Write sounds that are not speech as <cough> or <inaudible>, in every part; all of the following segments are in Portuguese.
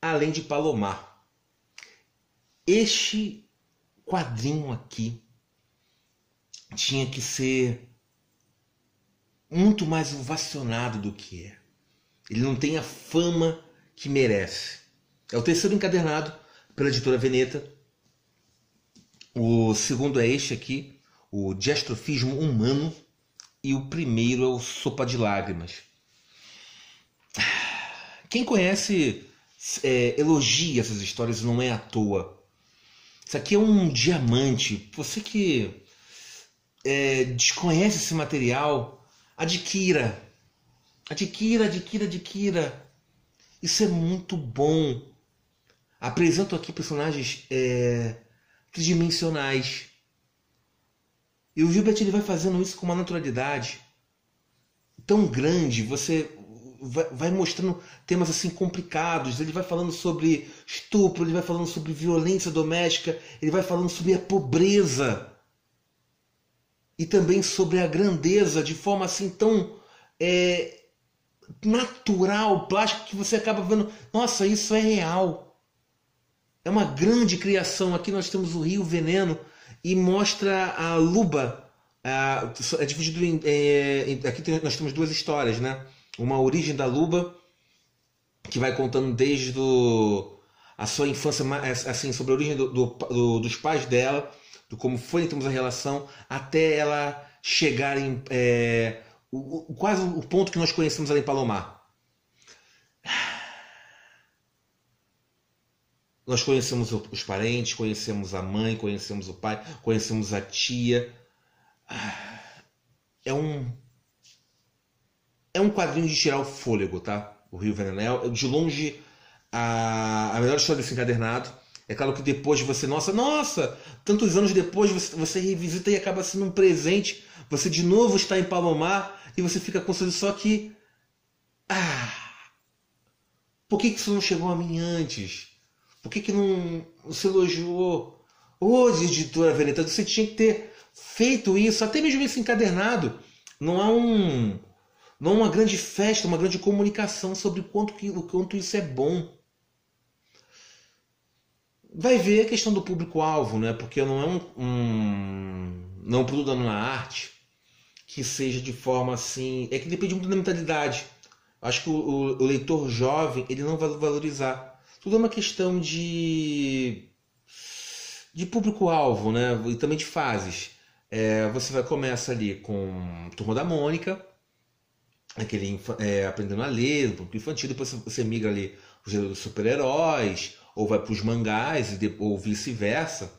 além de Palomar. Este quadrinho aqui tinha que ser muito mais ovacionado do que é. Ele não tem a fama que merece. É o terceiro encadernado pela editora Veneta. O segundo é este aqui, o Diastrofismo Humano. E o primeiro é o Sopa de Lágrimas. Quem conhece é, elogia essas histórias, não é à toa. Isso aqui é um diamante. Você que é, desconhece esse material, adquira. Adquira, adquira, adquira. Isso é muito bom. Apresento aqui personagens é, tridimensionais. E o Gilbert ele vai fazendo isso com uma naturalidade tão grande, você vai, mostrando temas assim complicados. Ele vai falando sobre estupro, ele vai falando sobre violência doméstica, ele vai falando sobre a pobreza e também sobre a grandeza de forma assim tão é, natural, plástica que você acaba vendo. Nossa, isso é real. É uma grande criação. Aqui nós temos o Rio Veneno e mostra a Luba. é dividido em, é, é, aqui tem, nós temos duas histórias, né? uma origem da Luba que vai contando desde do, a sua infância, assim, sobre a origem do, do, dos pais dela, do como foi então a relação, até ela chegar em é, o, o, quase o ponto que nós conhecemos ali em Palomar. Nós conhecemos os parentes, conhecemos a mãe, conhecemos o pai, conhecemos a tia. É um é um quadrinho de tirar o fôlego, tá? O Rio Venenel. É de longe a, a melhor história desse encadernado. É claro que depois você, nossa, nossa, tantos anos depois você, você revisita e acaba sendo um presente. Você de novo está em Palomar e você fica com só que. Ah! Por que, que isso não chegou a mim antes? Por que, que não, não se elogiou? Hoje, editora Veneta, você tinha que ter feito isso, até mesmo esse encadernado. Não há um não uma grande festa, uma grande comunicação sobre o quanto, que, o quanto isso é bom. Vai ver a questão do público-alvo, né? Porque não é um, um não é produto na arte que seja de forma assim. É que depende muito da mentalidade. Acho que o, o, o leitor jovem ele não vai valorizar. Tudo é uma questão de de público-alvo, né? E também de fases. É, você vai começa ali com Turma da Mônica, aquele é, aprendendo a ler, um pouco infantil, depois você migra ali para os super-heróis, ou vai para os mangás, ou vice-versa.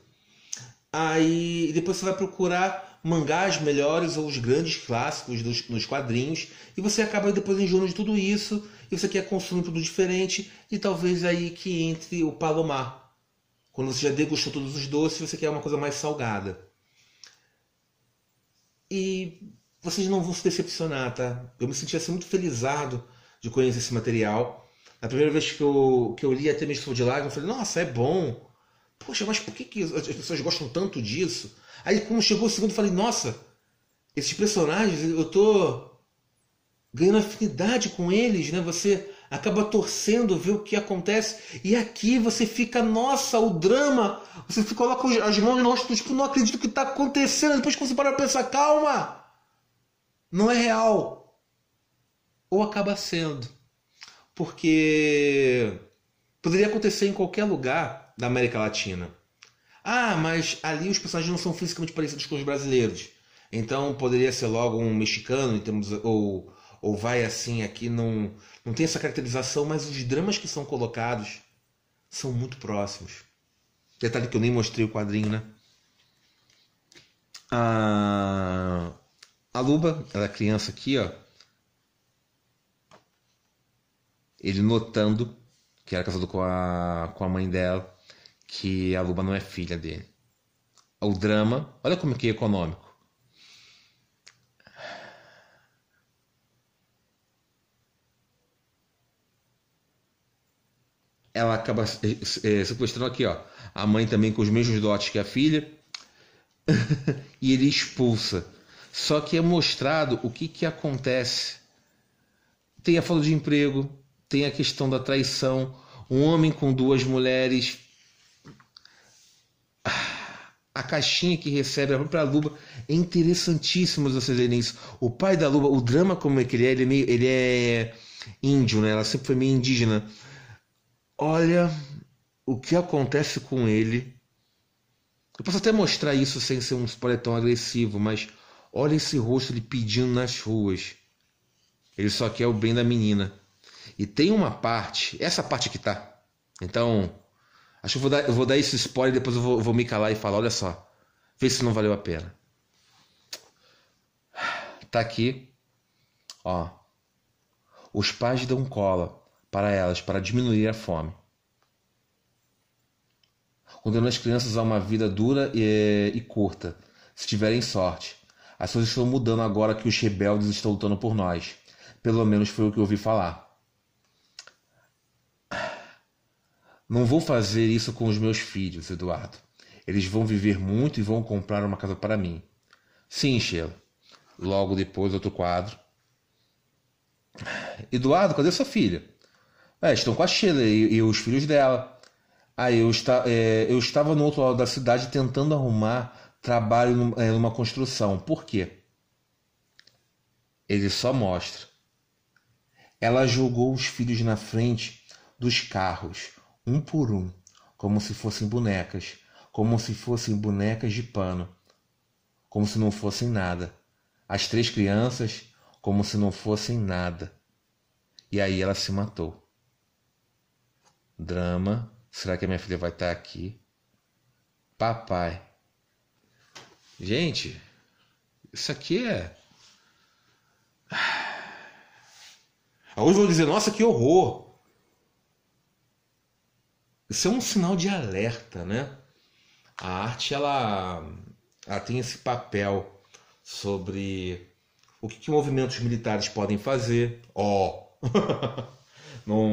Aí depois você vai procurar mangás melhores ou os grandes clássicos dos, nos quadrinhos, e você acaba depois enjoando de tudo isso, e você quer consumir tudo diferente, e talvez aí que entre o palomar. Quando você já degustou todos os doces, você quer uma coisa mais salgada. E vocês não vão se decepcionar, tá? Eu me senti assim, muito felizado de conhecer esse material. A primeira vez que eu, que eu li até mesmo de Lágrimas, eu falei, nossa, é bom. Poxa, mas por que, que as pessoas gostam tanto disso? Aí quando chegou o segundo, eu falei, nossa, esses personagens, eu tô ganhando afinidade com eles, né? Você acaba torcendo, vê o que acontece. E aqui você fica, nossa, o drama. Você coloca as mãos no rosto, tipo, não acredito que está acontecendo. Depois que você para pra pensar, calma, não é real. Ou acaba sendo. Porque poderia acontecer em qualquer lugar da América Latina. Ah, mas ali os personagens não são fisicamente parecidos com os brasileiros. Então poderia ser logo um mexicano, termos, ou, ou vai assim aqui, não, não tem essa caracterização, mas os dramas que são colocados são muito próximos. Detalhe que eu nem mostrei o quadrinho, né? Ah, a Luba, ela é criança aqui, ó. Ele notando que era casado com a, com a mãe dela, que a Luba não é filha dele. O drama, olha como que é econômico. ela acaba é, sequestrando aqui, ó. A mãe também com os mesmos dotes que a filha. <laughs> e ele expulsa só que é mostrado o que, que acontece. Tem a falta de emprego, tem a questão da traição, um homem com duas mulheres. Ah, a caixinha que recebe a própria Luba é interessantíssimo vocês lerem isso. O pai da Luba, o drama como é que ele é, ele é, meio, ele é índio, né? Ela sempre foi meio indígena. Olha o que acontece com ele. Eu posso até mostrar isso sem ser um spoiler tão agressivo, mas Olha esse rosto ele pedindo nas ruas. Ele só quer o bem da menina. E tem uma parte, essa parte que tá. Então, acho que eu vou dar, eu vou dar esse spoiler depois eu vou, vou me calar e falar: olha só, vê se não valeu a pena. Tá aqui, ó. Os pais dão cola para elas para diminuir a fome condenando as crianças a uma vida dura e, e, curta, se tiverem sorte. As coisas estão mudando agora que os rebeldes estão lutando por nós. Pelo menos foi o que ouvi falar. Não vou fazer isso com os meus filhos, Eduardo. Eles vão viver muito e vão comprar uma casa para mim. Sim, Sheila. Logo depois, outro quadro. Eduardo, cadê sua filha? É, estão com a Sheila e, e os filhos dela. Aí ah, eu, está, é, eu estava no outro lado da cidade tentando arrumar trabalho é, numa construção. Por quê? Ele só mostra. Ela jogou os filhos na frente dos carros, um por um, como se fossem bonecas, como se fossem bonecas de pano, como se não fossem nada. As três crianças, como se não fossem nada. E aí ela se matou. Drama. Será que a minha filha vai estar aqui? Papai, Gente, isso aqui é. Alguns ah, vão dizer, nossa, que horror! Isso é um sinal de alerta, né? A arte, ela, ela tem esse papel sobre o que, que movimentos militares podem fazer, ó, <laughs> oh.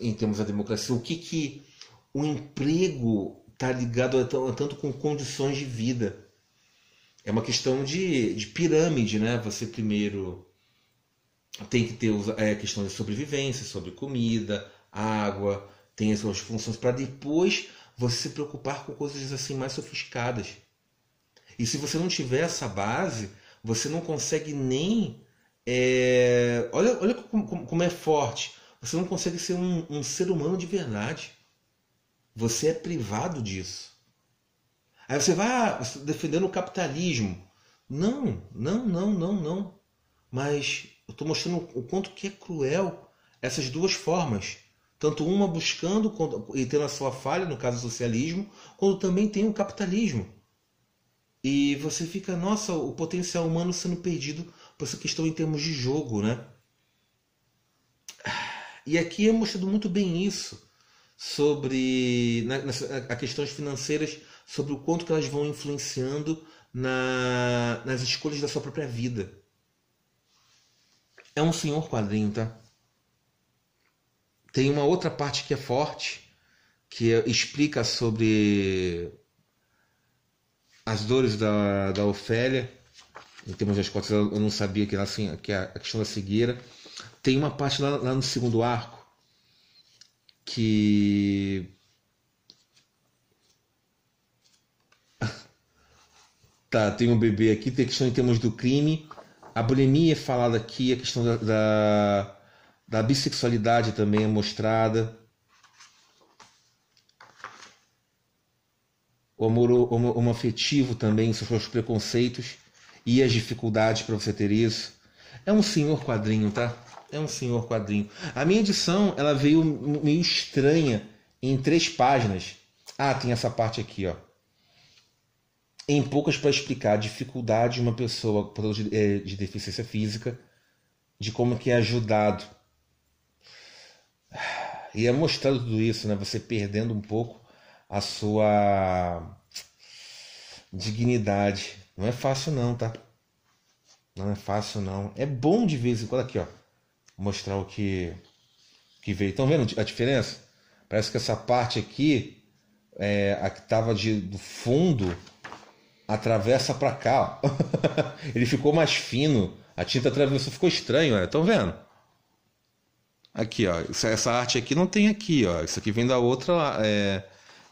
em termos da democracia, o que, que o emprego está ligado a tanto com condições de vida é uma questão de, de pirâmide, né? Você primeiro tem que ter é, questão de sobrevivência, sobre comida, água, tem as suas funções para depois você se preocupar com coisas assim mais sofisticadas. E se você não tiver essa base, você não consegue nem. É... Olha, olha como, como, é forte. Você não consegue ser um, um ser humano de verdade. Você é privado disso. Aí você vai ah, tá defendendo o capitalismo. Não, não, não, não, não. Mas eu estou mostrando o quanto que é cruel essas duas formas. Tanto uma buscando e tendo a sua falha, no caso o socialismo, quando também tem o capitalismo. E você fica, nossa, o potencial humano sendo perdido por essa questão em termos de jogo, né? E aqui é mostrado muito bem isso sobre nas, né, as questões financeiras sobre o quanto que elas vão influenciando na, nas escolhas da sua própria vida. É um senhor quadrinho, tá? Tem uma outra parte que é forte, que é, explica sobre as dores da, da Ofélia. Em termos das cotas, eu não sabia que, era assim, que a, a questão da cegueira. Tem uma parte lá, lá no segundo arco que Tá, tem um bebê aqui, tem questão em termos do crime. A bulimia é falada aqui, a questão da, da, da bissexualidade também é mostrada. O amor homoafetivo também, seus preconceitos e as dificuldades para você ter isso. É um senhor quadrinho, tá? É um senhor quadrinho. A minha edição, ela veio meio estranha em três páginas. Ah, tem essa parte aqui, ó em poucas para explicar a dificuldade de uma pessoa eh, de, deficiência física, de como que é ajudado. E é mostrando tudo isso, né? Você perdendo um pouco a sua dignidade. Não é fácil não, tá? Não é fácil não. É bom de vez em quando aqui, ó, mostrar o que que veio. Estão vendo a diferença? Parece que essa parte aqui é, a que estava de, do fundo atravessa para cá. Ó. <laughs> Ele ficou mais fino. A tinta atravessou, ficou estranho, estão é, vendo? Aqui, ó. Essa arte aqui não tem aqui, ó. Isso aqui vem da outra, é...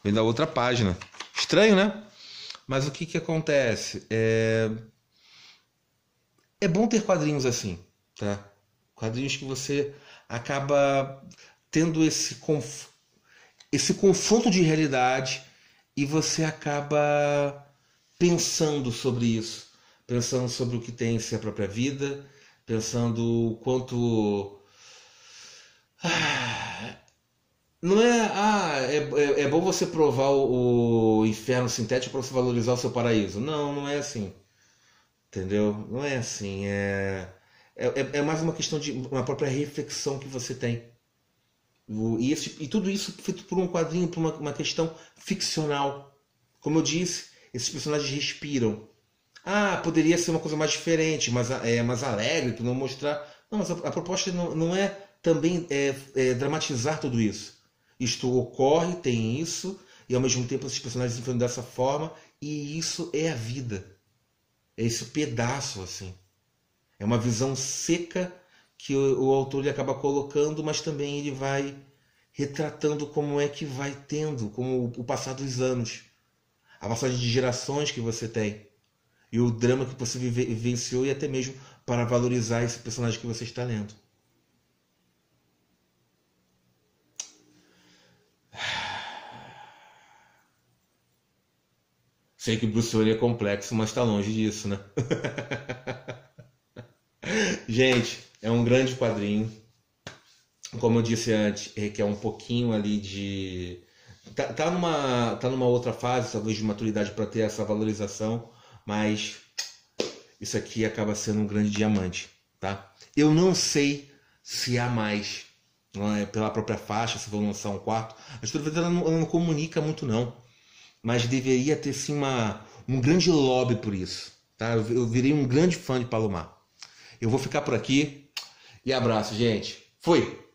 vem da outra página. Estranho, né? Mas o que que acontece? É, é bom ter quadrinhos assim, tá? Quadrinhos que você acaba tendo esse conf... esse confronto de realidade e você acaba pensando sobre isso, pensando sobre o que tem em sua própria vida, pensando o quanto. Ah, não é, ah, é, é, é, bom você provar o, o inferno sintético para você valorizar o seu paraíso. Não, não é assim. Entendeu? Não é assim. É, é, é, é mais uma questão de uma própria reflexão que você tem. E, esse, e tudo isso feito por um quadrinho, por uma, uma questão ficcional. Como eu disse, esses personagens respiram. Ah, poderia ser uma coisa mais diferente, mais, é, mais alegre, para não mostrar. Não, mas a, a proposta não, não, é também é, é, dramatizar tudo isso. Isto ocorre, tem isso, e ao mesmo tempo esses personagens se enfrentam dessa forma, e isso é a vida. É esse pedaço, assim. É uma visão seca que o, o autor ele acaba colocando, mas também ele vai retratando como é que vai tendo, como o, o passar dos anos a passagem de gerações que você tem e o drama que você vivenciou e até mesmo para valorizar esse personagem que você está lendo. Sei que Bruce Wayne é complexo, mas está longe disso, né? <laughs> Gente, é um grande quadrinho. Como eu disse antes, requer um pouquinho ali de tá, tá, numa, tá numa outra fase, talvez de maturidade, para ter essa valorização, mas isso aqui acaba sendo um grande diamante, tá? Eu não sei se há mais é? pela própria faixa, se vão lançar um quarto. A estrutura ela não, ela não comunica muito, não, mas deveria ter sim uma, um grande lobby por isso, tá? Eu, eu virei um grande fã de Palomar. Eu vou ficar por aqui e abraço, gente. Fui!